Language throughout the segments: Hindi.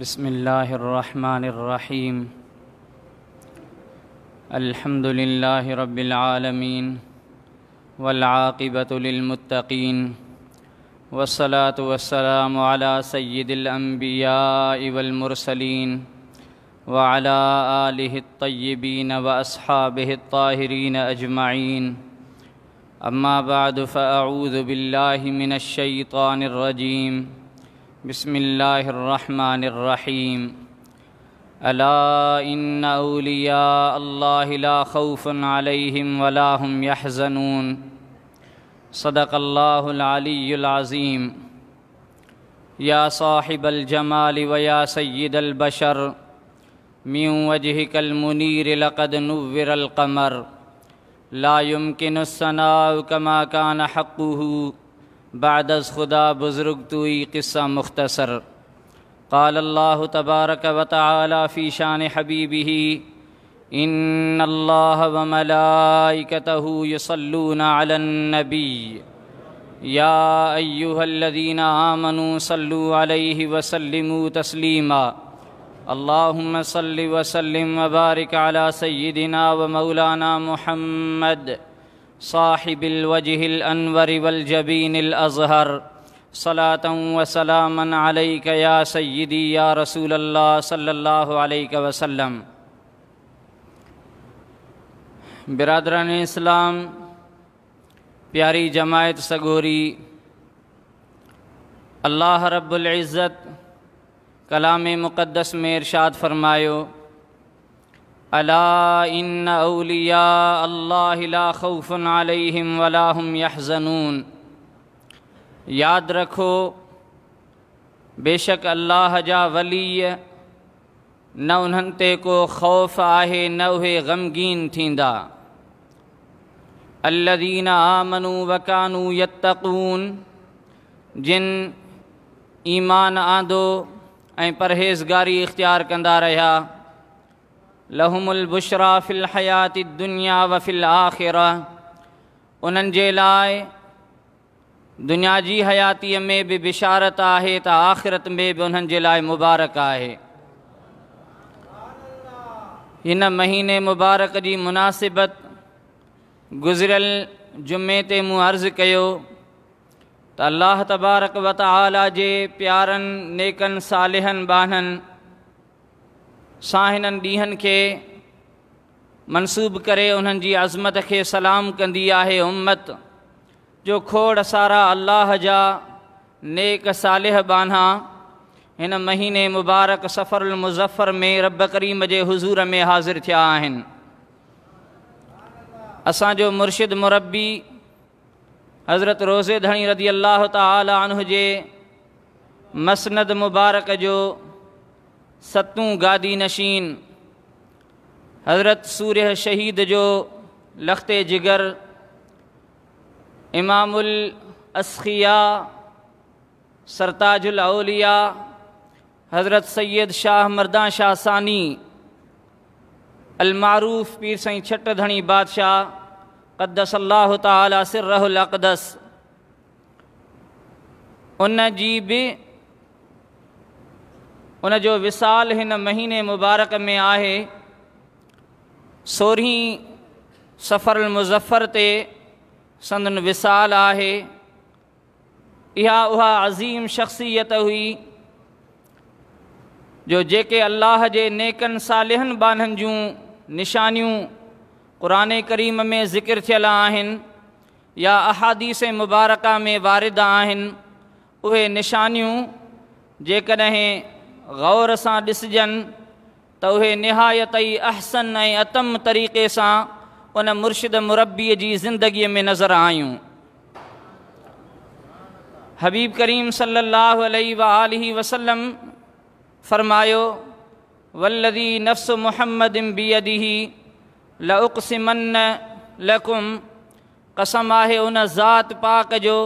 بسم الله الرحمن الرحيم الحمد لله رب العالمين والعاقبة للمتقين والصلاة والسلام على سيد الأنبياء والمرسلين وعلى آله الطيبين وأصحابه الطاهرين أجمعين أما بعد فأعوذ بالله من الشيطان الرجيم बसमीम अला इन अलिया अल्ला खौफ़न अलैहिम वलाहम यहजनून सदक़ल्लाज़ीम या साहिबलजमाल वया सैदलबशर म्यूँ वजहकलमुनीर लक़द नवर ला युमकिन सना कमा कान हक़ू बादस खुदा बुज़ुर्ग तोई क़स्सा मुख्तसर قال الله تبارك وتعالى في شان حبيبه إن الله وملائكته يصلون على النبي يا أيها الذين آمنوا صلوا عليه وسلموا تسليما اللهم صل وسلم وبارك على سيدنا ومولانا محمد صاحب الوجه الأنور والجبين الأزهر صلاة وسلاما عليك يا سيدي يا رسول الله صلى الله عليه وسلم बिरदरान इस्लाम प्यारी जमायत सगोरी अल्लाह रब्बुल इज़्ज़त कलाम मुक़द्दस में इरशाद फरमायो अला इन अलिया अल्ला खौफ़न अलैहिम वलाहम यहजनून याद रखो बेशक अल्लाह जा वली न उन्हनि ते को ख़ौफ़ आहे न उहे ग़मगीन थींदा अलदीन आमनू वकानू यतकून जिन ईमान आंदो ऐं परहेज़गारी इख़्तियार कंदा रहिया लहमुलबुशरा फ़िलहयात दुनिया व फ़िल आख़िर उन्हनि जे लाइ दुनिया की हयाती में भी बिशारत है त आख़िरत में भी उन्हें जे मुबारक है हिन महीने मुबारक की मुनासिबत गुजरल जुमे ते मूं अर्ज़ु कयो अल्लाह तबारक वताला जे प्यारनि नेकन सालिहन बाननि सां हिननि ॾींहंनि खे मनसूब करे उन्हनि जी अज़मत खे सलाम कंदी आहे उम्मत जो खोड़ सारा अल्लाह जा नेक सालिह बाना हिन महीने मुबारक सफर मुज़फ़र में रब करीम जे हजूर में हाज़िर थिया आहिनि असांजो मुर्शिद मुरबी हज़रत रोज़े धणी रदी अलाह ताल जे मसनद मुबारक जो सत्तू गादी नशीन हज़रत सूर्य शहीद जो लखत जिगर इमामुल असखिया सरताजुल अलिया हज़रत सैयद शाह मर्दा शाह सानी अलमारूफ़ पीर सई छट धनी बादशाह कदस अलाह ताला सिरहल अक़दस उन जी उनजो विसाल हिन महीने मुबारक में आहे सोरहीं सफ़र मुज़फ़र ते संदन विसाल आहे इहा उहा अज़ीम शख़्सियत हुई जो जेके अल्लाह जे नेकन सालिहन बाननि जूं निशानियूं क़ुरान करीम में ज़िक्र थियल आहिनि या अहादीस मुबारका में वारिद आहिनि उहे निशानियूं जेकॾहिं गौर से ॾिसजनि त उहे निहायत ई अहसन ऐं अतम तरीक़े से उन मुर्शिद मुरबीअ की जिंदगी में नज़र आयु हबीब करीम सल आलही वसलम फ़रमायो वल्लदी नफ़्स मुहम्मद बीअदीही लउक़सिमन लकुम कसम आहे उन ज़ात पाक जो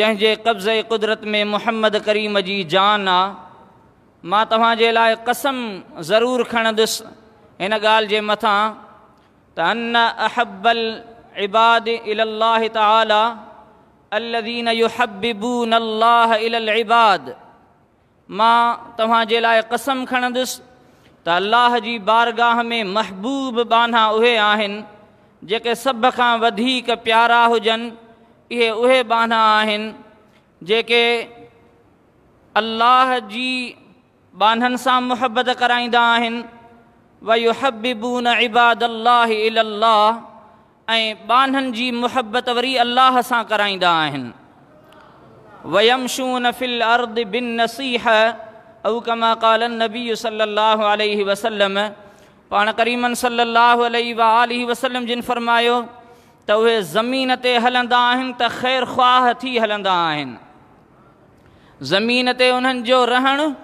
जंहिंजे कब्ज़े क़ुदरत में मुहम्मद करीम की जान आहे मां तव्हांजे लाइ कसम ज़रूरु खणंदुसि हिन ॻाल्हि जे मथां त अन अहबल इबाद इलाह ताला अलदीन युहबून अलाह इल इबाद मां तव्हांजे लाइ कसम खणंदुसि त अल्लाह जी बारगाह में महबूब बाना उहे आहिनि जेके सभ खां वधीक प्यारा हुजनि इहे उहे बाना आहिनि जेके अल्लाह जी بانهن سان محبت کرائندا آهن ويحببون عباد الله الى الله اي بانهن جي محبت وري الله سان کرائندا آهن ويمشون في الارض بالنصيحه او كما قال النبي صلى الله عليه وسلم پان كريما صلى الله عليه واله وسلم جن فرمايو توه زمين تي هلندا آهن ته خير خواه تي هلندا آهن زمين تي انهن جو رهنو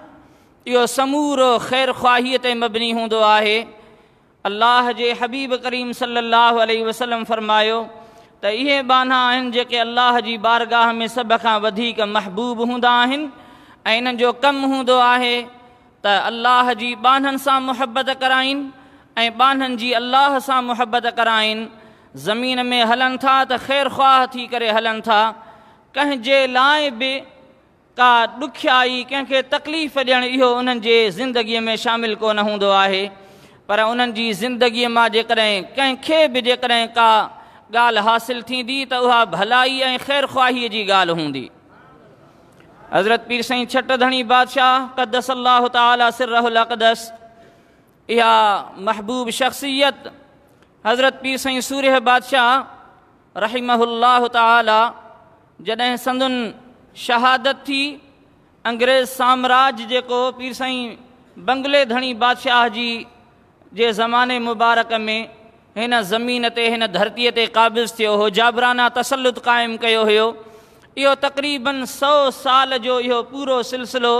इो समूर ख़ैर ख़्वाहीअ मबनी हूंदो आहे अलाह जे हबीब करीम सलाहु आल वसलम फ़रमायो त इहे बाना जे अल्लाह की बारगाह में सब का महबूब हूँ इन कम इन्हनि जो त अलाह जी बाननि से मुहबत कराइन ए बानन की अल्लाह से मुहबत कराइन ज़मीन में हलन था त ख़ैर ख़्वाह थी करे हलनि था कंहिंजे लाइ बि का दुख्याई कंखे तकलीफ़ ॾियणु इहो उन्हनि जे ज़िंदगीअ में शामिलु कोन हूंदो आहे पर उन्हनि जी ज़िंदगीअ मां जेकॾहिं कंहिंखे बि जेकॾहिं का ॻाल्हि हासिलु थींदी त उहा भलाई ऐं ख़ैर ख़्वाहीअ जी ॻाल्हि हूंदी हज़रत पीर साईं छट धणी बादशाह कदस अलाह तालस इहा महबूब शख़्सियत हज़रत पीर साईं सूर्य बादशाह रहीम ताला जॾहिं संदन शहादत थी अंग्रेज़ साम्राज्य जो पीर सही बंगले धनी बादशाह जी जे ज़माने मुबारक में इन ज़मीन ते इन धरती ते क़ाबिज़ थो हो जाबराना तसलुत कायम कयो हो इहो तक़रीबन सौ साल जो यो पूरो सिलसिलो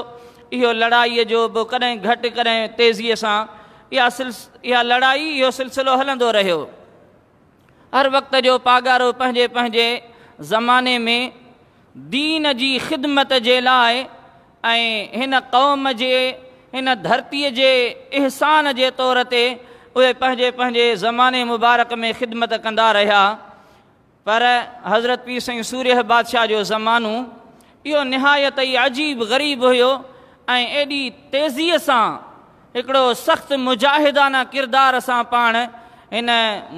यो लड़ाई जो बि घट घटि कॾहिं तेज़ीअ सां लड़ाई यो सिलसिलो हलंदो रो हर वक़्त जो पागारो पंहिंजे पंहिंजे ज़माने में दीन जी ख़िदमत जे लाइ ऐं क़ौम जे हिन धरतीअ जे अहसान जे तौर ते उहे पंहिंजे पंहिंजे ज़माने मुबारक में ख़िदमत कंदा रहिया पर हज़रत पीर साईं सूर्य बादशाह जो ज़मानो इहो निहायत ई अजीब ग़रीब हुयो ऐं एॾी तेज़ीअ सां हिकिड़ो सख़्तु मुजाहिदाना किरदार सां पाण हिन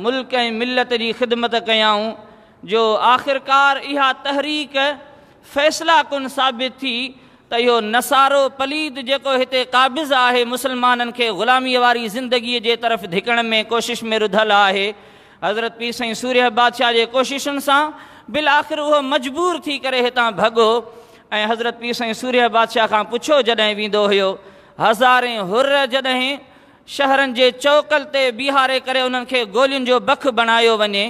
मुल्क़ ऐं मिलत जी ख़िदमत कयाऊं जो आख़िरकार इहा तहरीक फैसला कुन साबित थी तो यो नसारो पलीद जो हिते क़ाबिज़ आहे मुसलमाननि खे ग़ुलामीअ वारी ज़िंदगीअ जे तरफ़ धिकण में कोशिश में रुधल है हज़रत पीर साईं सूर्य बादशाह के कोशिशुनि से बिल आख़िर वह मजबूर थी करे भगो ए हज़रत पीर साईं सूर्य बादशाह का पुछो जॾहिं वेंदो हुयो हज़ारें हुर जॾहिं शहरनि के चौकल ते बिहारे करे उन्हनि बख बणायो वञे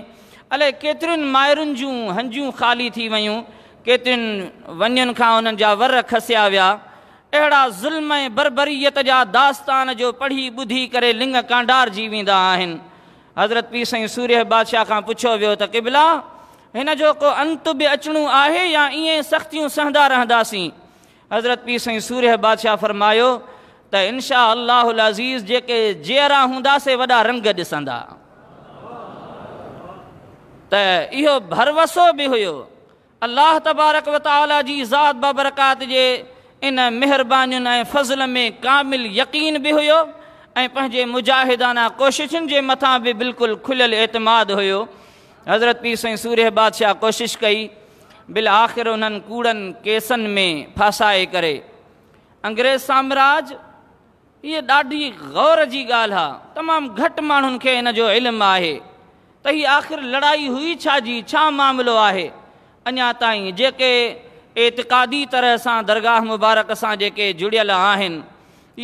अल केतिरियुनि माइरुनि जो हंजू ख़ाली थी व्यू केतिन वञनि खां उन्हनि वर खसिया वह अहिड़ा ज़ुल्म ऐं बरबरीअत दास्तान जो पढ़ी बुधी करे लिङ कांडार जी वेंदा हज़रत पी साईं सूर्य बादशाह का पुछियो वियो त किबिला हिन को अंत भी अचणो है या ईअं सख़्तियूं सहंदा रहंदी हज़रत पीर साईं सूर्य बादशाह फरमायो त इनशा अल्लाह अज़ीज़ जेरा जहिड़ा हूंदासीं वॾा रंग ॾिसंदा त इहो भरवसो बि हुयो अल्लाह तबारक व ताली जी ज़ात बबरकात के इन महिरबानियुनि ऐं फज़ल में कामिल यकीन भी हुयो ऐं मुजाहिदाना कोशिशन के मथा भी बिल्कुल खुलियल एतमाद हुयो हज़रत पीर साईं सूर्य बादशाह कोशिश कई बिल आख़िर उन्हें कूड़न केसनि में फसाए करे अंग्रेज़ साम्राज इहा ॾाढी गौर की ॻाल्हि आहे तमामु घटि माण्हुनि खे हिन जो इल्मु आख़िर लड़ाई हुई छाजी छा मामिलो आहे અનયા તાહી જે કે اعتقાદી તરહ સા દરગાહ મુબારક સા જે કે જુડીલા હન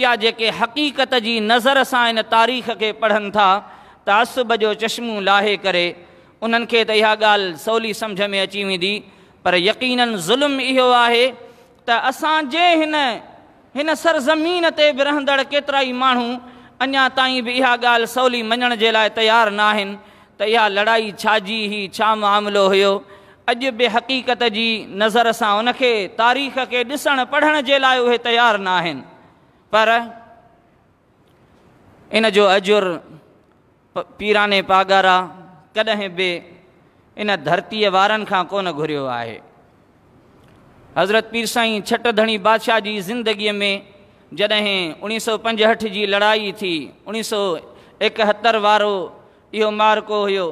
યા જે કે હકીકત જી નજર સાન તારીખ કે પઢન થા તઆસબ જો ચશ્મો લાહે કરે ઉનન કે તયા ગાલ સોલી સમજે મે ચી વિદી પર યકીનન zulm ઇહો આહે તા અસા જે હન હન સરઝમીન તે બરહંદડ કેતરાય માણો અનયા તાહી ભી આ ગાલ સોલી મણણ જેલા તૈયાર ના હન તયા લડાઈ છાજી હી છા મામલો હયો अज बे हकीकत की नज़र से उन तारीख़ के ॾिसण पढ़ने के लिए उ तैयार ना पर इन जो अजुर पीराने पागारा कद बि इन धरती वारनि खां है हज़रत पीर साई छट धणी बादशाह की जिंदगी में जॾहिं उ सौ पंजहठि की लड़ाई थी उड़ी सौ एकहत्तर वो इहो मारको हो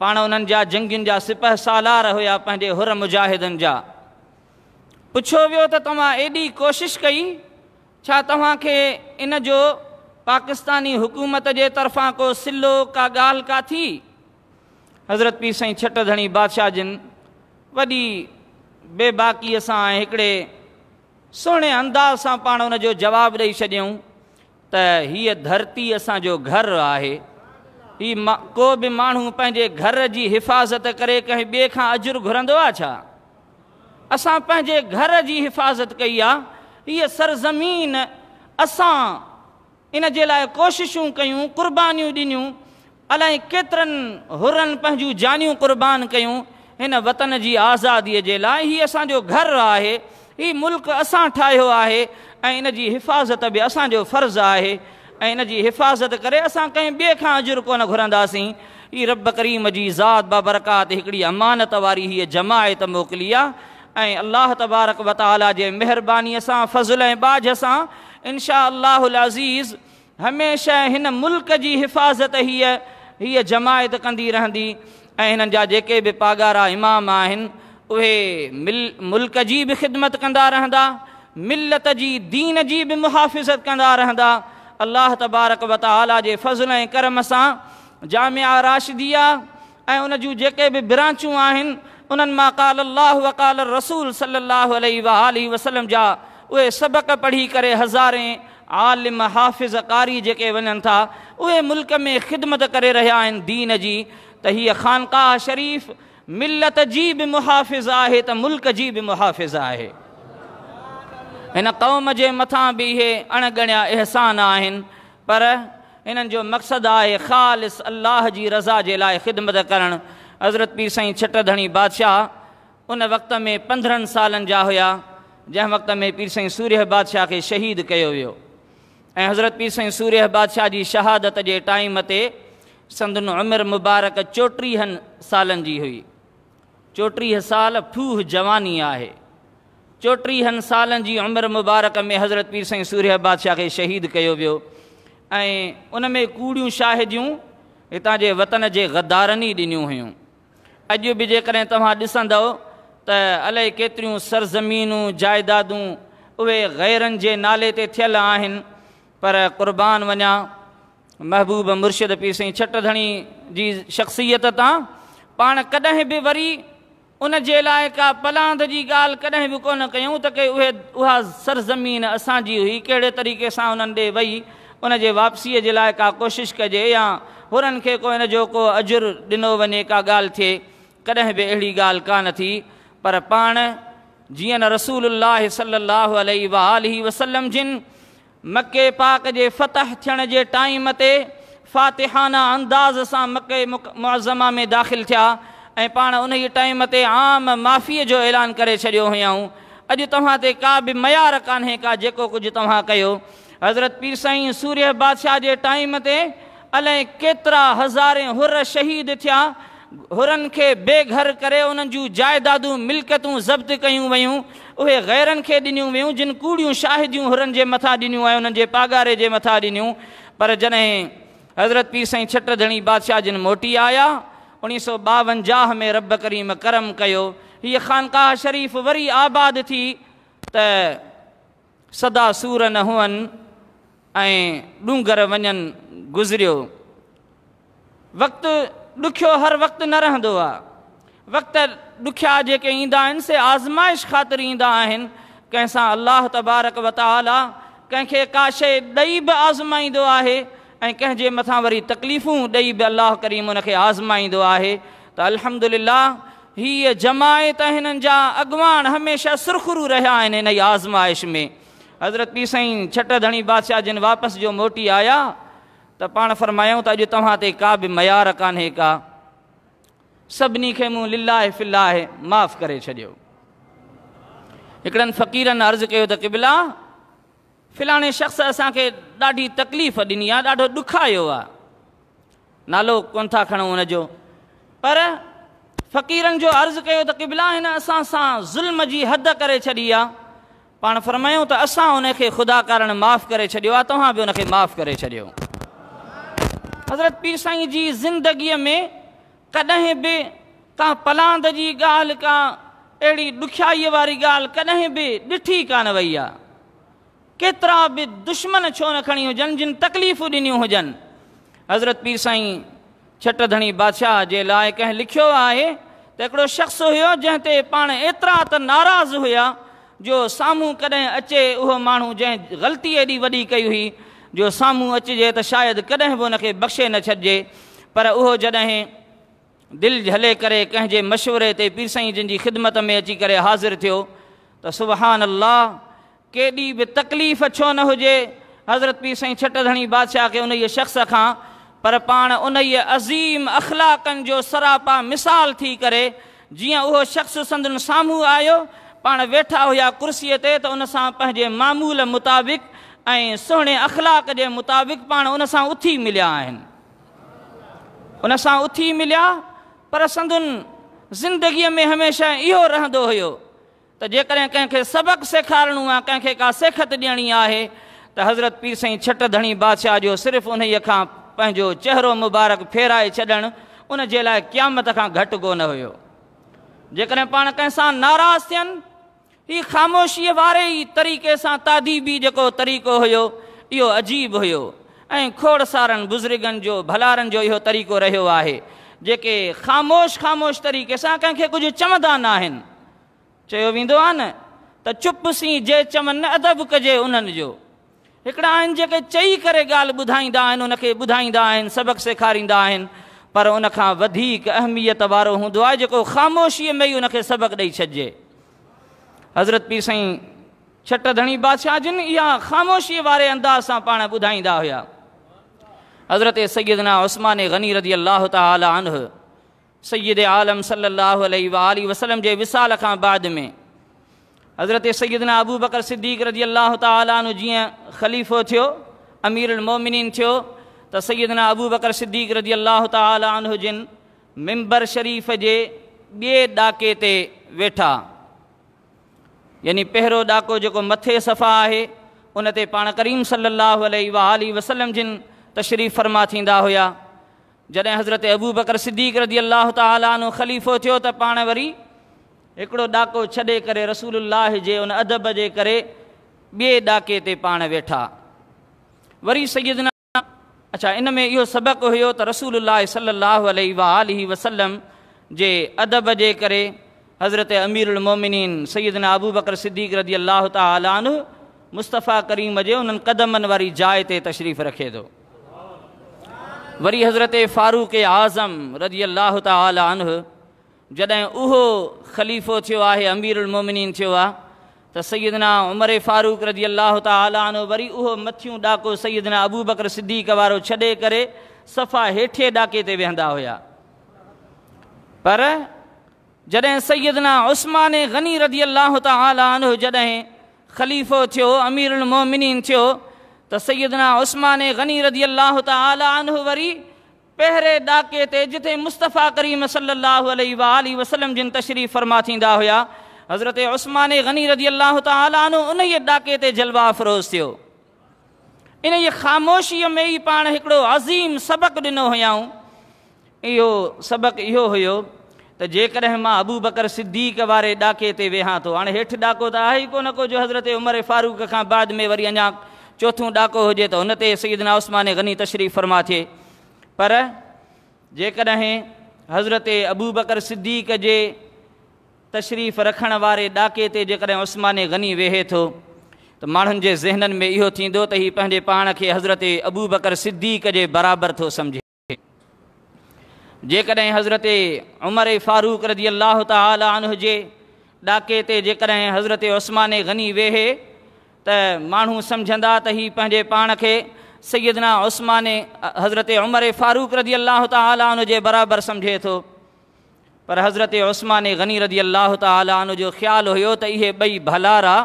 पाण उन्हनि जा जंगियुनि जा सिपह सालार हुया पंहिंजे हुर मुजाहिदनि जा पुछियो वियो त तव्हां एॾी कोशिशि कई छा तव्हांखे इन जो पाकिस्तानी हुकूमत जे तरफ़ां को सिलो का ॻाल्हि का थी हज़रत पीर साईं छट धणी बादशाह जिन वॾी बेबाकीअ सां ऐं हिकिड़े सुहिणे अंदाज़ सां पाण हुन जो जवाबु ॾेई छॾियऊं त हीअ धरती असांजो घरु आहे हीअ को बि माण्हू पंहिंजे घर जी हिफ़ाज़त करे कंहिं ॿिए खां अजर घुरंदो आहे छा असां पंहिंजे घर जी हिफ़ाज़त कई आहे हीअ सरज़मीन असां इन जे लाइ कोशिशूं कयूं क़ुर्बानीूं ॾिनियूं अलाए केतिरनि हुरन पंहिंजियूं जानियूं क़ुर्बान कयूं हिन वतन जी आज़ादीअ जे लाइ हीअ असांजो घरु आहे हीअ मुल्क़ असां ठाहियो आहे ऐं इन जी हिफ़ाज़त बि असांजो फ़र्ज़ु आहे ऐं इन जी हिफ़ाज़त करे असां कंहिं ॿिए खां अजुर कोन घुरंदासीं हीअ रब करीम की ज़ात बाबरकात हिकिड़ी अमानत वारी हीअ जमायत मोकली आहे ऐं अलाह तबारक वताला जे फज़ुल बाज सां इनशा अज़ीज़ हमेशा हिन मुल्क की हिफ़ाज़त हीअ हीअ जमायत कंदी रहंदी जे भी पागारा इमाम आहिनि उहे मिल मुल्क जी बि ख़िदमत कंदा रहंदा मिलत जी दीन की भी मुहाफ़िज़त कंदा रहंदा अल्लाह तबारक वताला जे फज़ल ऐं करम से जामिया राशिदिया ऐं उन जूं जेके बि ब्रांचूं आहिनि उन्हनि मां काल अलाह वकाल रसूल सलाहु आली वसलम जा उहे सबक़ पढ़ी करे हजारे आलिम हाफ़िज़ कारी जेके वञनि था उहे मुल्क में ख़िदमत करे रहिया आहिनि दीन जी त हीअ ख़ानक़ाह शरीफ़ मिलत जी बि मुहाफ़िज़ आहे त मुल्क जी बि मुहाफ़िज़ आहे हिन क़ौम जे मथां बि इहे अणगणिया अहसान आहिनि पर हिननि जो मक़सदु आहे ख़ालि अलाह जी रज़ा जे लाइ ख़िदमत करणु हज़रत पीर साईं छट धणी बादशाह उन वक़्त में पंद्रहनि सालनि जा हुया जंहिं वक़्त में पीर साईं सूर्य बादशाह खे शहीद कयो वियो ऐं हज़रत पीर साईं सूर्य बादशाह जी शहादत जे टाइम ते संदन अमिर मुबारक चोटीहनि सालनि जी हुई चोटीह साल फूह जवानी आहे चोटीहनि सालनि जी उमिरि मुबारक में हज़रत पीर साईं सूर्य बादशाह खे शहीद कयो वियो ऐं उन में कूड़ियूं शाहिदियूं हितां जे वतन जे गदारनि ई ॾिनियूं हुयूं अॼु बि जेकॾहिं तव्हां ॾिसंदव त अलाही केतिरियूं सरज़मीनूं जाइदादूं उहे ग़ैरनि जे नाले ते थियल आहिनि पर क़ुर्बान वञा महबूब मुर्शिद पीर साईं छटधणी जी शख़्सियत तां पाण कॾहिं बि वरी उन का पलांद की ॻाल्हि कॾहिं बि कोन कयूं त के उहे उहा हुई कड़े तरीक़े से उन्हनि ॾे वई उन जे वापसीअ जे का कोशिश कजे या हुननि खे को हिन को अजुर ॾिनो वञे का गाल थिए कॾहिं बि अहिड़ी ॻाल्हि कान थी पर पाण जीअं रसूल सलाहु आलही वसलम जिन मके पाक के फतह थियण जे टाइम ते फ़ातिहाना अंदाज़ से मके मुक मुआज़मा में दाख़िल थिया पा उन टाइम से आम माफी जो ऐलान कर अज हुयऊं अॼु ते का भी मयार कान्हे का जो कुछ तव्हां हज़रत पीर साई सूर्य बादशाह के टाइम से अल केतरा हज़ारे हुर शहीद थिया हुरन के बेघर कर जायदादू मिल्कतू ज़ब्त क्यों व्यू उ ग़ैरनि के ॾिनियूं वयूं जिन कूड़ी शाहिद हुरन के मथा दिन ऐं पागारे के मथा ॾिनियूं पर जैसे हज़रत पीर साई साईं धड़ी बादशाह जिन मोटी आया उणिवीह में रब करीम करम कयो हीअ ख़ानकाह शरीफ़ वरी आबाद थी त सदा सूर न हुअनि ऐं डूंगर वञनि गुज़रियो वक़्तु ॾुखियो हर वक़्तु न रहंदो आहे वक़्तु ॾुखिया जेके ईंदा आहिनि से आज़माइश ख़ातिरी ईंदा आहिनि कंहिंसां अलाह तबारक वत आल का शइ बि आज़माईंदो आहे ऐं कंहिंजे मथां वरी तकलीफ़ूं ॾेई बि अलाह करीम उनखे आज़माईंदो आहे त अल्हम्दुलिल्लाह हीअ जमायत हिननि जा अॻवान हमेशह सुरखुरू रहिया आहिनि हिन ई आज़माइश में हज़रत पी साईं छट धणी बादशाह जिन वापसि जो मोटी आया त पाण फरमायूं त अॼु तव्हां ते का बि मयार कान्हे का सभिनी खे मूं लिलाहे फिलाहे माफ़ु करे छॾियो हिकिड़नि फ़क़ीरनि अर्ज़ु कयो त क़िबिला फिलहाणे शख़्स असांखे ॾाढी तकलीफ़ ॾिनी आहे ॾाढो ॾुखायो आहे नालो कोन था खणूं हुनजो पर फ़क़ीरनि जो अर्ज़ु कयो त क़िबला हिन असां सां ज़ुल्म जी हद करे छॾी आहे पाण फ़रमायूं त असां हुनखे ख़ुदा कारण माफ़ु करे छॾियो आहे तव्हां बि हुनखे माफ़ु करे छॾियो हज़रत पीर साईं जी ज़िंदगीअ में कॾहिं बि का पलांद जी ॻाल्हि का अहिड़ी ॾुखियाईअ वारी ॻाल्हि कॾहिं बि ॾिठी कान वई आहे केतरा बि दुश्मन छो न खणी हुजनि जिन तकलीफ़ूं ॾिनियूं हुजनि हज़रत पीर साईं छट धणी बादशाह जे लाइ कंहिं लिखियो आहे त हिकिड़ो शख़्स हुयो जंहिं ते पाण एतिरा त नाराज़ हुया जो साम्हूं कॾहिं अचे उहो माण्हू जंहिं ग़लती एॾी वॾी कई हुई जो साम्हूं अचिजे त शायदि कॾहिं बि हुनखे बख़्शे न छॾिजे पर उहो जॾहिं दिलि झले करे कंहिंजे मशवरे ते पीर साईं जंहिंजी ख़िदमत में अची करे हाज़िर थियो त सुबहान अलाह केदी भी तकलीफ़ छो न हुजे हज़रत पी सही छट बादशाह के उन शख़्स का पर पा उन अज़ीम अखलाकन जो सरापा मिसाल थी करे जीअं उहो शख़्स संदन सामू आयो पा वेठा हुआ कुर्सी से तो उन मामूल मुताबिक़ ऐं अख़लाक के मुताबिक़ पा उन उथी मिलिया उन उथी मिलिया पर संदन जिंदगी में हमेशा इो रो हुयो त जेकॾहिं कंहिंखे सबक़ु सेखारिणो आहे कंहिंखे का सिखत ॾियणी आहे त हज़रत पीर साईं छट धणी बादशाह जो सिर्फ़ु उन्हीअ खां पंहिंजो चहिरो मुबारक फेराए छॾणु उन जे लाइ क़यामत खां घटि कोन हुयो जेकॾहिं पाण कंहिंसां नाराज़ु थियनि ही ख़ामोशीअ वारे ई तरीक़े सां तादीबी जेको तरीक़ो हुयो इहो अजीबु हुयो ऐं खोड़ सारनि बुज़ुर्गनि जो भलारनि जो इहो तरीक़ो रहियो आहे जेके ख़ामोश ख़ामोश तरीक़े सां कंहिंखे कुझु चवंदा न आहिनि चयो वेंदो आहे न त चुप सी जे चमन अदब कजे उन्हनि जो हिकिड़ा आहिनि जेके चई करे ॻाल्हि ॿुधाईंदा आहिनि उनखे ॿुधाईंदा आहिनि सबक सेखारींदा आहिनि पर उनखां वधीक अहमियत वारो हूंदो आहे जेको ख़ामोशीअ में ई उनखे सबक ॾेई छॾिजे हज़रत पीउ साईं छट धणी बादशाह जिनि इहा ख़ामोशीअ वारे अंदाज़ सां पाण ॿुधाईंदा हुआ हज़रत सयीदना उसमाने गनी रदी अलाह ताला सईद आलम सलाहु आली वसलम जे विसाल खां बाद में हज़रत सईदना अबू बकर सिद्दीकिर जी अलाह तीअं ख़लीफ़ो थियो अमीर मोमिनन थियो त सईदना अबू बकर सिद्दीकर जी अलाह तह जिन मिंबर शरीफ़ जे ॿिए ॾाके ते वेठा यानी पहिरों صفا जेको मथे सफ़ा आहे کریم صلی اللہ करीम सलाहु وسلم वसलम जिन فرما थींदा हुआ जॾहिं हज़रत अबू बकर सिद्दीक़ रज़ी अलाह तालो ख़लीफ़ो थियो त पाण वरी हिकिड़ो ॾाको छॾे करे रसूल अलाह जे उन अदब जे करे ॿिए ॾाके ते पाण वेठा वरी सईदन अच्छा इन में इहो सबक़ु हुयो त रसूल अलाह अल वसलम जे अदब जे करे हज़रत अमीरुमोमिनीन सईदना अबू बकर सिद्दीक़ रज़ी अलाह तालो मुस्तफ़ा करीम जे उन्हनि कदमनि वारी जाइ ते तशरीफ़ रखे थो वरी हज़रत फ़ारूक आज़म रदी अल्लाह तह जॾहिं उहो ख़लीफ़ो थो है अमीर उलमोमिन आहे त सैदना उमर फ़ारूक रदी अल्लाह तह वरी उहो मथियूं ॾाको सैदना अबू बकर सिद्दीक वारो छॾे करे सफ़ा हेठे डाके ते वेहंदा हुया पर जॾहिं सैदना उस्मान गनी रज़ी अलाह तह जॾहिं ख़लीफ़ो अमीर अमीरमिन थो तो सैदना उस्मान गनी रदी अल्लाह तह वरी पहिरे ॾाके ते जिथे मुस्तफ़ा करीम सलाहु वसलम जिन तशरीफ़ फरमा थींदा हुया हज़रत उस्मान गनी रदी अलाह तालो उन डाके ते जलवा फरोज़ थियो इन ई में ही पाण हिकिड़ो अज़ीम सबक दिनों हुयाऊं इो सबक़ु इहो हुयो त जेकॾहिं बकर सिद्दीक वारे ॾाके ते वेहां थो हाणे हेठि ॾाको त आहे ई को जो हज़रत उमर फ़ारूक खां बाद में वरी अञा चौथों डाको हो त हुन सईदना उस्मान गनी तशरीफ़ फरमा थे पर जेकॾहिं हज़रत अबू बकर सिद्दीक़ जे तशरीफ़ रखण वारे डाके ते उस्मान गनी वेहे तो त माण्हुनि जे ज़हननि में इो तो ये हीउ पंहिंजे पाण हज़रत अबू बकर सिद्दीक़ जे बराबरि थो सम्झे जेकॾहिं हज़रत उमर फ़ारूक रज़ी अल्लाह ताल जे हज़रत उस्मान गनी वेहे त माण्हू सम्झंदा त हीउ पंहिंजे पाण खे सईदना उस्मान हज़रत उमर फारूक रदी अलाह ताला जे बराबरि सम्झे थो पर हज़रत उस्मान गनी रदी अलाह ताल जो ख़्यालु हुयो त इहे ॿई भलारा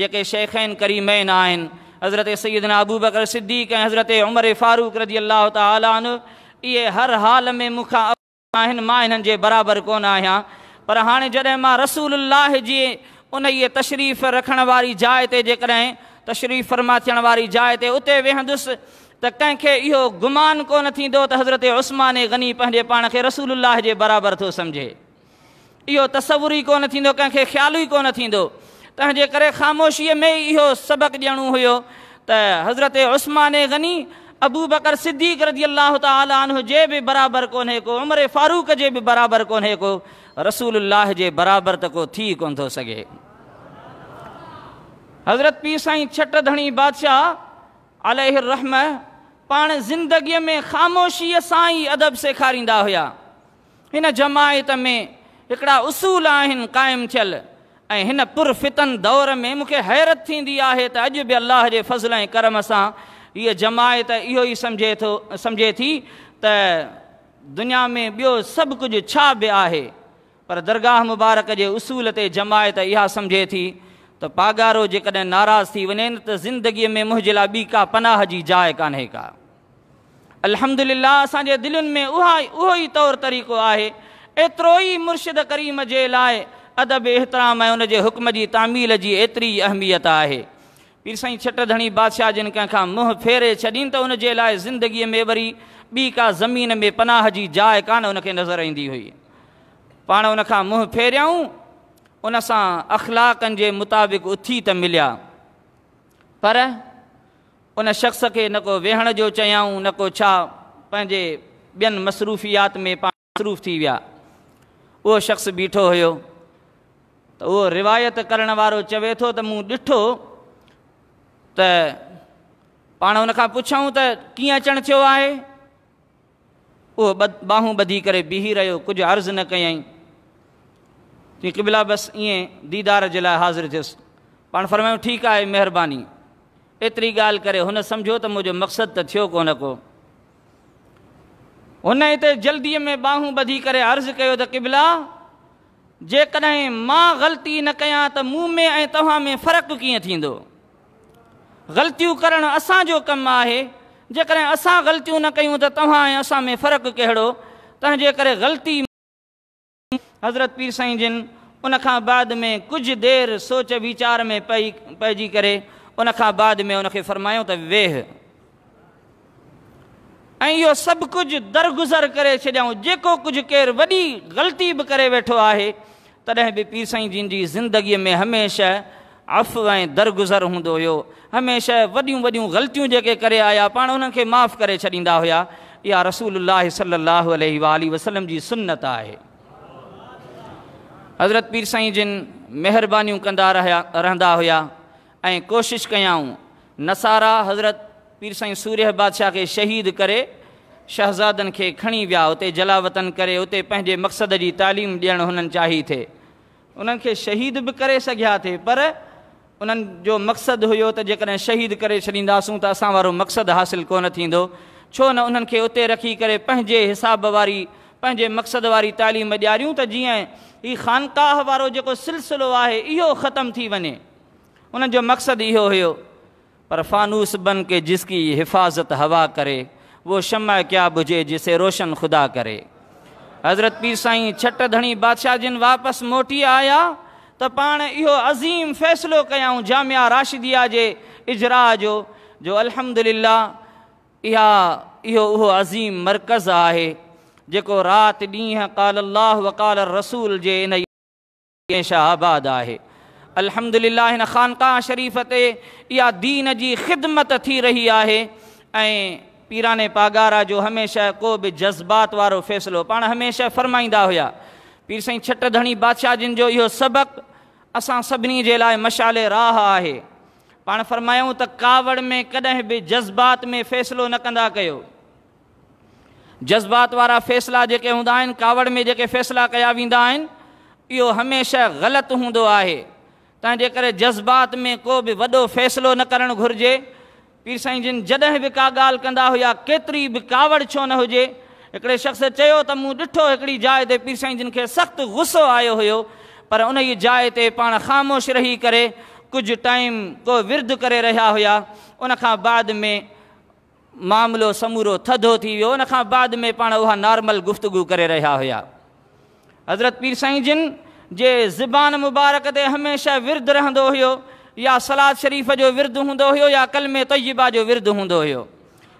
जेके शेखैन करीमैन आहिनि हज़रत सईदना अबूबकर सिद्दी के हज़रत उमर फारूक रदी अलाह ताल इहे हर हाल में मूंखां आहिनि मां हिननि जे बराबरि कोन आहियां पर हाणे जॾहिं मां रसूल जी उन ये तशरीफ़ रखण वारी जाइ ते जेकॾहिं तशरीफ़ फरमा थियण वारी जाइ ते उते वेहंदुसि त कंहिंखे इहो गुमान कोन थींदो त हज़रत उस्मान गनी पंहिंजे पाण खे रसूल जे बराबरि थो सम्झे इहो तस्वुर ई कोन थींदो कंहिंखे ख़्यालु ई कोन थींदो तंहिंजे करे ख़ामोशीअ में इहो सबक़ु ॾियणो हुयो त हज़रत उस्मान गनी अबू बकर सिद्दीक़ रज़ी अलाह तालु जे बि बराबरि कोन्हे को उमिरि फ़ारूक जे बि बराबरि कोन्हे को रसूल जे बराबरि त को थी कोन थो सघे हज़रत पीर साईं छट धणी बादशाह रहम पाण ज़िंदगीअ में ख़ामोशीअ सां ई अदब सेखारींदा हुया हिन जमायत में हिकिड़ा उसूल आहिनि क़ाइमु थियल ऐं हिन पुरफितन दौर में मूंखे हैरत थींदी आहे त अॼु बि अलाह जे फज़ल ऐं कर्म सां इहा जमायत इहो ई सम्झे थो सम्झे थी त दुनिया में ॿियो सभु कुझु छा बि आहे पर दरगाह मुबारक जे उसूल ते जमायत इहा सम्झे थी त पागारो जेकॾहिं नाराज़ थी वञनि त ज़िंदगीअ में मुंहिंजे लाइ ॿी का पनाह जी जाइ कान्हे का अलमद असांजे दिलियुनि में उहा ई उहो ई तौरु तरीक़ो आहे एतिरो ई मुर्शिद करीम जे लाइ अदब एतिराम ऐं उनजे हुकम जी तामील जी एतिरी अहमियत आहे पीर साईं छट धणी बादशाह जिन कंहिंखां मुंहुं फेरे छॾीनि त उनजे लाइ ज़िंदगीअ में वरी ॿी का ज़मीन में पनाह जी जाइ कान हुनखे नज़र ईंदी हुई पाण उनखां मुंहुं फेरियाऊं उन सां अख़लाक़नि जे मुताबिक़ उथी त मिलिया पर उन शख़्स खे न को वेहण जो चयाऊं न को छा पंहिंजे ॿियनि मसरूफ़ियात में पाण मसरूफ़ थी विया उहो शख़्स बीठो हुयो त उहो रिवायत करण वारो चवे थो त मूं ॾिठो त पाण हुन खां पुछूं त कीअं अचणु थियो आहे उहो ॿ बाहूं ॿधी करे बीह रहियो कुझु अर्ज़ु न कयईं चई क़िबला बसि ईअं दीदार जे लाइ हाज़िर थियुसि पाण फरमायूं ठीकु आहे महिरबानी एतिरी ॻाल्हि करे हुन सम्झो त मुंहिंजो मक़सदु त थियो कोन को हुन हिते जल्दीअ में बाहूं ॿधी करे अर्ज़ु कयो त क़िबला जेकॾहिं मां ग़लती न कयां त मूं में ऐं तव्हां में फ़र्क़ु कीअं थींदो ग़लतियूं करणु असांजो कमु आहे जेकॾहिं असां ग़लतियूं न कयूं त तव्हां ऐं असां में फ़र्क़ु कहिड़ो तंहिंजे करे ग़लती हज़रत पीर साईं जिन उन खां बाद में कुछ देर सोच वीचार में पई पइजी करे उन खां बाद में उन फ़रमायो त वेह यो सब कुछ दरगुज़र कर छॾियऊं जो कुछ केर वही ग़लती भी करे वेठो है तद भी पीर साईं जिन की जिंदगी में हमेशा अफ़ ए दरगुज़र हों हमेशा व्यू वॾियूं वॾियूं ग़लतियूं करे आया पा उन माफ़ कर छींदा हुआ या रसूल सलाहु वसलम की सुन्नत है हज़रत पीर साईं जिन महिरबानी कंदा रहिया रहंदा हुया ऐं कोशिशि कयाऊं नसारा हज़रत पीर साईं सूर्य बादशाह खे शहीद करे शहज़ादनि खे खणी विया उते जलावतन करे उते पंहिंजे मक़सद जी तालीम ॾियणु हुननि चाही थिए उन्हनि खे शहीद बि करे सघिया थिए पर उन्हनि जो मक़सदु हुयो त जेकॾहिं शहीद करे छॾींदासूं त असां वारो मक़सदु हासिलु कोन थींदो छो न उन्हनि खे उते रखी करे पंहिंजे हिसाब वारी पंहिंजे मक़सद वारी तालीम ॾियारियूं त जीअं हीउ ख़ानकाह वारो जेको सिलसिलो आहे इहो ख़तमु थी वञे उनजो मक़सदु इहो हुयो पर फ़ानूस बन के जिसकी हिफ़ाज़त हवा करे वो शमा क्या बुझे जिसे रोशन खुदा करे हज़रत पीर साईं छट धणी बादशाह जिन वापसि मोटी आया त पाण इहो अज़ीम फ़ैसिलो कयऊं जामिया राशिदिया जे इजरा जो जो अल्हम्दुलिल्लाह इहा इहो उहो अज़ीम मर्कज़ आहे जो रात ॾींहुं काल अलाह वकाल रसूल जे इन केशा आबाद आहे अल्हम्दुलिल्लाह ख़ानका शरीफ़ ते इहा दीन जी ख़िदमत थी रही है ऐं पीराने पागारा जो हमेशा को भी जज़्बात वो फैसलो पाण हमेशह फ़रमाईंदा हुया पीर साईं छट धणी बादशाह जिन जो इहो सबक़ु असां सभिनी जे लाइ मशाले राह है पा फ़रमायूं त कावड़ में कॾहिं भी जज़्बात में फैसलो न कंदा कयो जज़्बात वारा फ़ैसिला जेके हूंदा आहिनि कावड़ में जेके फ़ैसिला कया वेंदा आहिनि इहो हमेशह ग़लति हूंदो आहे तंहिंजे करे जज़्बात में को बि वॾो फ़ैसिलो न करणु घुरिजे पीर साईं जिन जॾहिं बि का ॻाल्हि कंदा हुया केतिरी बि कावड़ छो न हुजे हिकिड़े शख़्स चयो त मूं ॾिठो हिकिड़ी जाइ ते पीर साईं जिन खे सख़्तु गुसो आयो हुयो पर उन ई जाइ ते पाण ख़ामोश रही करे कुझु टाइम को विर्द करे रहिया हुया उन खां बाद में मामिलो समूरो थधो थी वियो हुन खां बाद में पाण उहा नॉर्मल गुफ़्तगु करे रहिया हुया हज़रत पीर साईं जिन जे ज़बान मुबारक ते हमेशह विर्द रहंदो हुयो या सलाद शरीफ़ जो विर्द हूंदो हुयो या कलमे तयबा जो विर्द हूंदो हुयो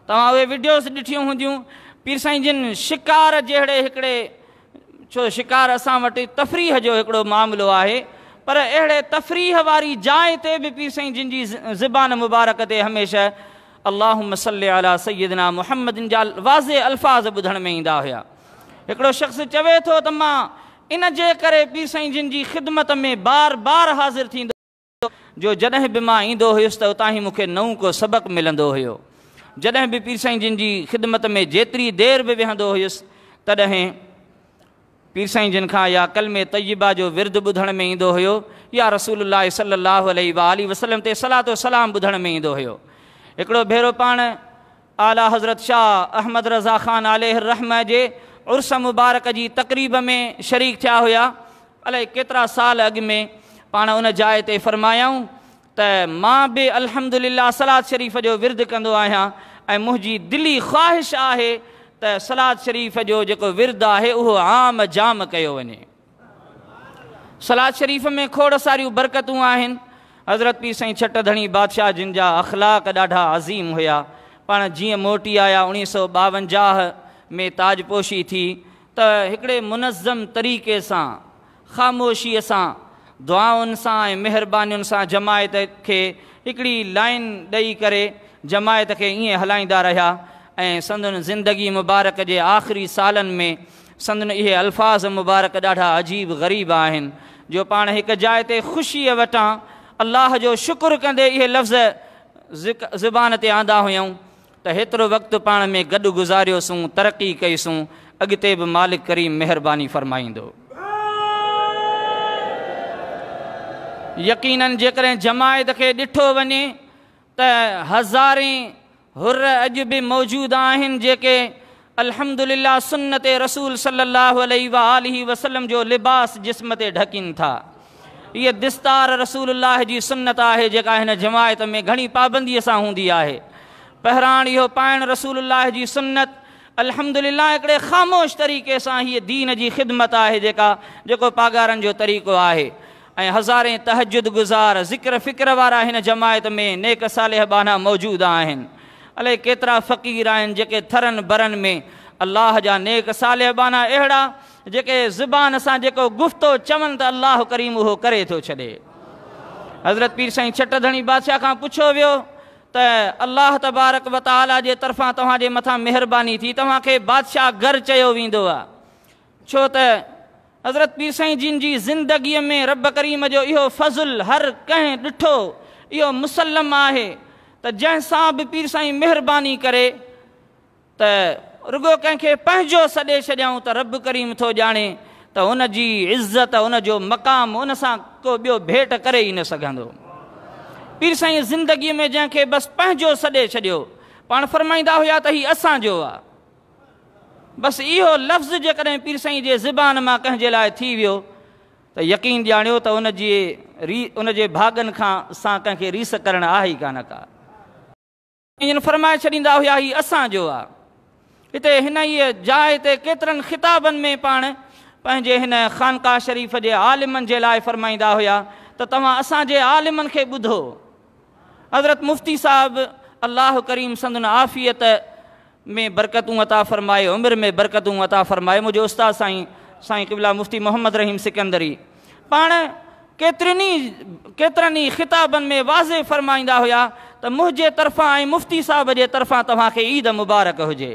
तव्हां उहे वीडियोस ॾिठियूं हूंदियूं पीर साईं जिन शिकार जहिड़े हिकिड़े छो शिकार असां वटि तफ़रीह जो हिकिड़ो मामिलो आहे पर अहिड़े तफ़रीह वारी जाइ ते बि पीर साईं जिन जी ज़बान मुबारक ते हमेशह अल्लाह मसल अला सैदना मुहम्मद जा वाज़ अल्फाज़ बुध में ईंदा हुआ हिकिड़ो शख़्स चवे तो इन जे पीर साईं जिन की ख़िदमत में बार बार हाज़िर थी जो जॾहिं भी मां ईंदो हुयुसि त उतां ई मूंखे को सबक मिल हु जॾहिं बि पीर साईं जिन की ख़िदमत में जेतिरी देर भी वेह हुयुसि तॾहिं पीर साईं जिन का या कल में तयबा जो विर्द ॿुधण में ईंदो हुयो या रसूल सलाहु वसलम ते तो सलाम बुध में ईंदो हुयो हिकिड़ो भेरो पाण आला हज़रत शाह अहमद रज़ा ख़ान आले रहम जे उर्स मुबारक जी तक़रीब में शरीक थिया हुया अलाए केतिरा साल अॻु में पाण उन जाइ ते फ़र्मायूं त मां बि अलहमदिल्ला सलाद शरीफ़ जो विर्द कंदो आहियां ऐं मुंहिंजी दिली ख़्वाहिश आहे त सलाद शरीफ़ जो जेको विर्द आहे उहो आम जाम कयो वञे सलाद शरीफ़ में खोड़ सारियूं बरकतूं आहिनि हज़रत पीर साईं छट धणी बादशाह जिन जा अख़लाक ॾाढा अज़ीम हुया पाण जीअं मोटी आया उणिवीह सौ ॿावंजाह में ताजपोशी थी त हिकिड़े मुनज़म तरीक़े सां ख़ामोशीअ सां दुआउनि सां ऐं महिरबानीनि सां जमायत खे हिकिड़ी लाइन ॾेई करे जमायत खे ईअं हलाईंदा रहिया ऐं संदन ज़िंदगी मुबारक जे आख़िरी सालनि में संदन इहे अल्फाज़ मुबारक ॾाढा अजीब ग़रीब आहिनि जो पाण हिकु जाइ ते ख़ुशीअ वटां अल्लाह जो शुक्र कंदे इहे लफ़्ज़ जुबान ते आंदा हुयूं त हेतिरो वक़्तु पाण में गॾु गुज़ारियोसीं तरक़ी कईसूं अॻिते बि मालिक करीम महिरबानी फ़रमाईंदो यकीननि जमायत के ॾिठो वे त हज़ारें हुर अज भी मौजूदु आहिनि जेके अल्हम्दुलिल्लाह सुन ते रसूल सलाहु वसलम जो लिबास जिसम से ढकिन था ये दिस्तार रसूल की सुन्नत है जेका हिन जमायत में घनी पाबंदी से होंगी है पहिरां यो पाइणु रसूल की सुन्नत अल्हम्दुलिल्लाह ख़ामोश तरीक़े से हीअ दीन की ख़िदमत है जेका जेको पागारनि जो तरीक़ो है ऐं हज़ारें तहजुद गुज़ार ज़िक्र फ़िक्र वारा हिन जमायत में नेक सालिह बाना मौजूदु आहिनि अलाए केतिरा फ़क़ीर आहिनि जेके थरनि भरनि में अल्लाह जा नेक सालिह बाना अहिड़ा जेके ज़ुबान सां जेको गुफ़्तो चवनि त अलाह करीम उहो करे थो छॾे हज़रत पीर साईं छटधणी बादशाह खां पुछियो वियो त अलाह तबारक वताला जे तरफ़ां तव्हांजे मथां महिरबानी थी तव्हांखे बादशाह घर चयो वेंदो आहे छो त हज़रत पीर साईं जिन जी ज़िंदगीअ में रब करीम जो इहो फज़ुल हर कंहिं ॾिठो इहो मुसलम आहे त जंहिंसां बि पीर साईं महिरबानी करे त रुगो कंहिंखे पंहिंजो सॾे छॾियऊं त रब करीम थो ॼाणे त हुन जी इज़त हुन जो मक़ाम हुन सां को ॿियो भेट करे ई न सघंदो पीर साईं ज़िंदगीअ में जंहिंखे बसि पंहिंजो सॾे छॾियो पाण फरमाईंदा हुया त हीउ असांजो आहे बसि इहो लफ़्ज़ जेकॾहिं पीर साईं जे ज़बान मां कंहिंजे लाइ थी वियो त यकीन ॼाणियो त हुन जे री उन जे भाॻनि खां सां कंहिंखे रीस करणु आहे ई कान का फरमाए छॾींदा हुया हीउ असांजो आहे हिते जाए ई जाइ में पा पंहिंजे हिन ख़ानका शरीफ़ के आलिम के लिए फरमाइंदा हुआ तो तव्हां असांजे आलिमनि खे ॿुधो हज़रत मुफ़्ती साहब अल्लाह करीम संदन आफ़ियत में बरकतू अता फ़रमाए उम्र में बरकतू अता फ़रमाए मुझे उस्तादु साई साई क़िबला मुफ़्ती मोहम्मद रहीम सिकंदरी पा केतर केतर ई में वाज़े फ़रमाईंदा हुआ तो मुंहिंजे तरफा मुफ़्ती साहब के तरफा तव्हांखे ईद मुबारक हुजे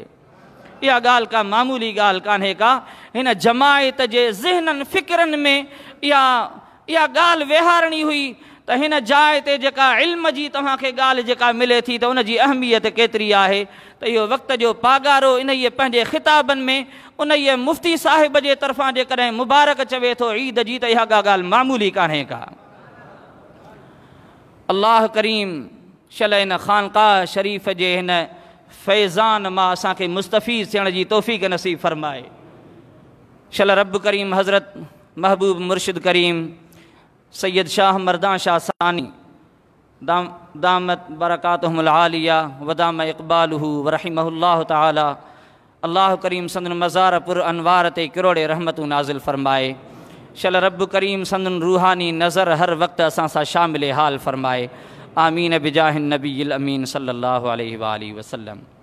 इहा ॻाल्हि का मामूली गाल कान्हे का हिन जमायत जे जहनन फिक्रन में इहा इहा ॻाल्हि विहारणी हुई तो हिन जाइ ते जेका इल्म जी तव्हांखे ॻाल्हि जेका मिले थी त उनजी अहमियत केतरी आहे त इहो वक़्त जो पागारो इन ई पंहिंजे ख़िताबनि में उन ई मुफ़्ती साहिब जे तरफ़ां जेकॾहिं मुबारक चवे तो ईद जी त इहा ॻाल्हि मामूली कान्हे का अल्लाह करीम शल हिन ख़ानक़ाह शरीफ़ जे हिन फैज़ान मां असांखे मुस्तफ़ी थियण जी तोहफ़ी खे नसीब फ़रमाए शल रब करीम हज़रत महबूब मुर्शिद करीम सैयद शाह मरदां शाह सानी दाम दामत बरक़ातमलिया वदाम इक़बाल वरहम ताली अलाह करीम संदन मज़ारपुर अनवार ते किरोड़े रहमतूं नाज़िल फ़रमाए शल रब करीम संदन रूहानी नज़र हर वक्त असां सां शामिल हाल फ़रमाए आमीन बिजाहनबी अमीन सल्ला वसम